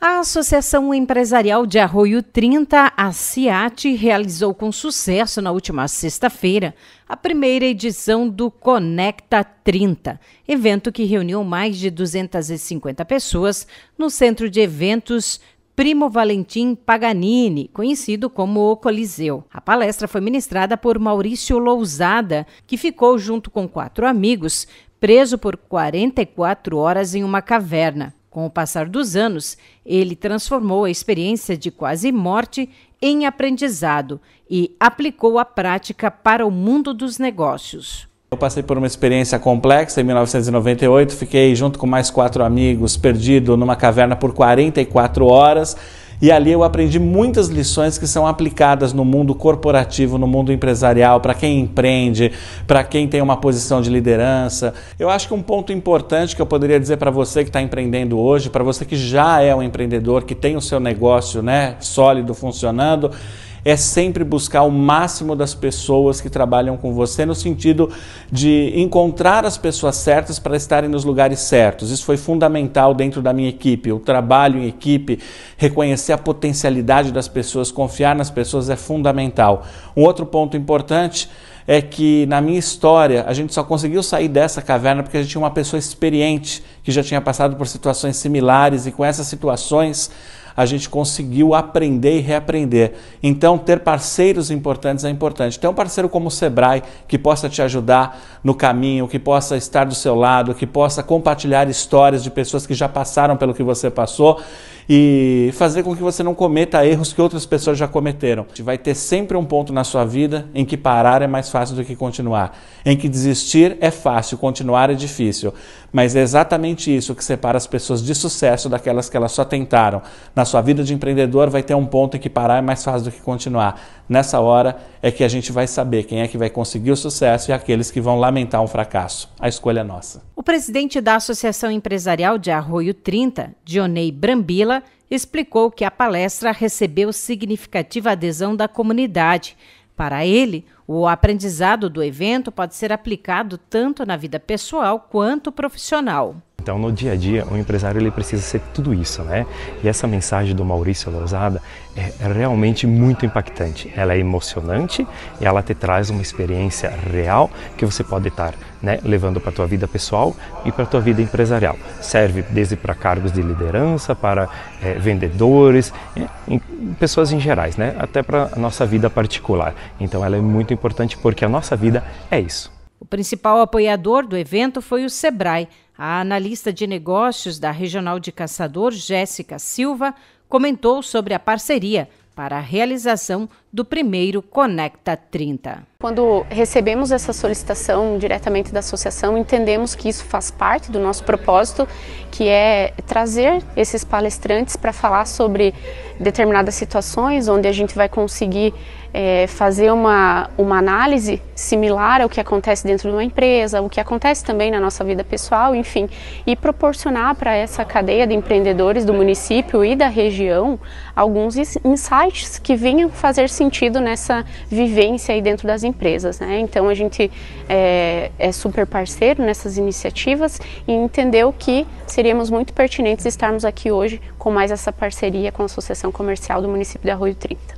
A Associação Empresarial de Arroio 30, a CIAT, realizou com sucesso na última sexta-feira a primeira edição do Conecta 30, evento que reuniu mais de 250 pessoas no Centro de Eventos Primo Valentim Paganini, conhecido como o Coliseu. A palestra foi ministrada por Maurício Lousada, que ficou junto com quatro amigos preso por 44 horas em uma caverna. Com o passar dos anos, ele transformou a experiência de quase morte em aprendizado e aplicou a prática para o mundo dos negócios. Eu passei por uma experiência complexa em 1998, fiquei junto com mais quatro amigos perdido numa caverna por 44 horas. E ali eu aprendi muitas lições que são aplicadas no mundo corporativo, no mundo empresarial, para quem empreende, para quem tem uma posição de liderança. Eu acho que um ponto importante que eu poderia dizer para você que está empreendendo hoje, para você que já é um empreendedor, que tem o seu negócio né, sólido funcionando, é sempre buscar o máximo das pessoas que trabalham com você, no sentido de encontrar as pessoas certas para estarem nos lugares certos. Isso foi fundamental dentro da minha equipe. O trabalho em equipe, reconhecer a potencialidade das pessoas, confiar nas pessoas é fundamental. Um outro ponto importante é que na minha história a gente só conseguiu sair dessa caverna porque a gente tinha uma pessoa experiente que já tinha passado por situações similares e com essas situações a gente conseguiu aprender e reaprender. Então, ter parceiros importantes é importante. Ter um parceiro como o Sebrae, que possa te ajudar no caminho, que possa estar do seu lado, que possa compartilhar histórias de pessoas que já passaram pelo que você passou e fazer com que você não cometa erros que outras pessoas já cometeram. Vai ter sempre um ponto na sua vida em que parar é mais fácil do que continuar, em que desistir é fácil, continuar é difícil. Mas é exatamente isso que separa as pessoas de sucesso daquelas que elas só tentaram. Na sua vida de empreendedor vai ter um ponto em que parar é mais fácil do que continuar. Nessa hora é que a gente vai saber quem é que vai conseguir o sucesso e aqueles que vão lamentar um fracasso. A escolha é nossa. O presidente da Associação Empresarial de Arroio 30, Dionei Brambila, explicou que a palestra recebeu significativa adesão da comunidade para ele, o aprendizado do evento pode ser aplicado tanto na vida pessoal quanto profissional. Então, no dia a dia, o empresário ele precisa ser tudo isso, né? E essa mensagem do Maurício Lousada é realmente muito impactante. Ela é emocionante e ela te traz uma experiência real que você pode estar né, levando para a tua vida pessoal e para a tua vida empresarial. Serve desde para cargos de liderança, para é, vendedores, eh, em, pessoas em gerais, né? até para a nossa vida particular. Então ela é muito importante porque a nossa vida é isso principal apoiador do evento foi o Sebrae. A analista de negócios da Regional de Caçador, Jéssica Silva, comentou sobre a parceria para a realização do primeiro Conecta 30. Quando recebemos essa solicitação diretamente da associação, entendemos que isso faz parte do nosso propósito, que é trazer esses palestrantes para falar sobre determinadas situações onde a gente vai conseguir é, fazer uma, uma análise similar ao que acontece dentro de uma empresa, o que acontece também na nossa vida pessoal, enfim, e proporcionar para essa cadeia de empreendedores do município e da região alguns insights que venham fazer sentido nessa vivência aí dentro das empresas. Né? Então a gente é, é super parceiro nessas iniciativas e entendeu que seríamos muito pertinentes estarmos aqui hoje com mais essa parceria com a Associação Comercial do município de Arroio 30.